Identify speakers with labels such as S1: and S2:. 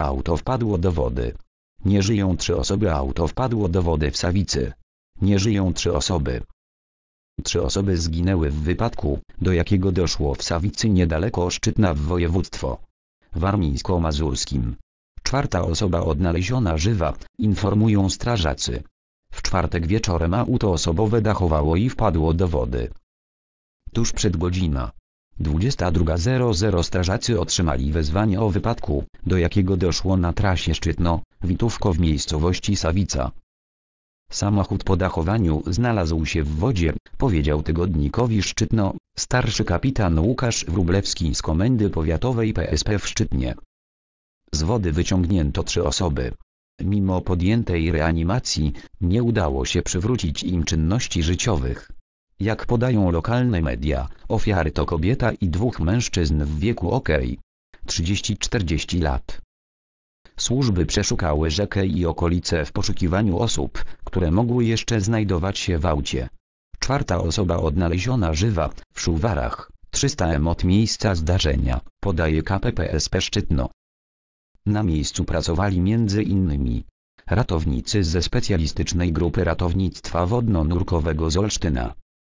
S1: Auto wpadło do wody. Nie żyją trzy osoby. Auto wpadło do wody w Sawicy. Nie żyją trzy osoby. Trzy osoby zginęły w wypadku, do jakiego doszło w Sawicy niedaleko Szczytna w województwo warmińsko-mazurskim. Czwarta osoba odnaleziona żywa, informują strażacy. W czwartek wieczorem auto osobowe dachowało i wpadło do wody. Tuż przed godzina 22.00 strażacy otrzymali wezwanie o wypadku, do jakiego doszło na trasie Szczytno, Witówko w miejscowości Sawica. Samochód po dachowaniu znalazł się w wodzie, powiedział tygodnikowi Szczytno, starszy kapitan Łukasz Wrublewski z Komendy Powiatowej PSP w Szczytnie. Z wody wyciągnięto trzy osoby. Mimo podjętej reanimacji, nie udało się przywrócić im czynności życiowych. Jak podają lokalne media, ofiary to kobieta i dwóch mężczyzn w wieku ok. 30-40 lat. Służby przeszukały rzekę i okolice w poszukiwaniu osób, które mogły jeszcze znajdować się w aucie. Czwarta osoba odnaleziona żywa, w Szuwarach, 300 m od miejsca zdarzenia, podaje KPPSP Szczytno. Na miejscu pracowali m.in. ratownicy ze specjalistycznej grupy ratownictwa wodno-nurkowego z Olsztyna.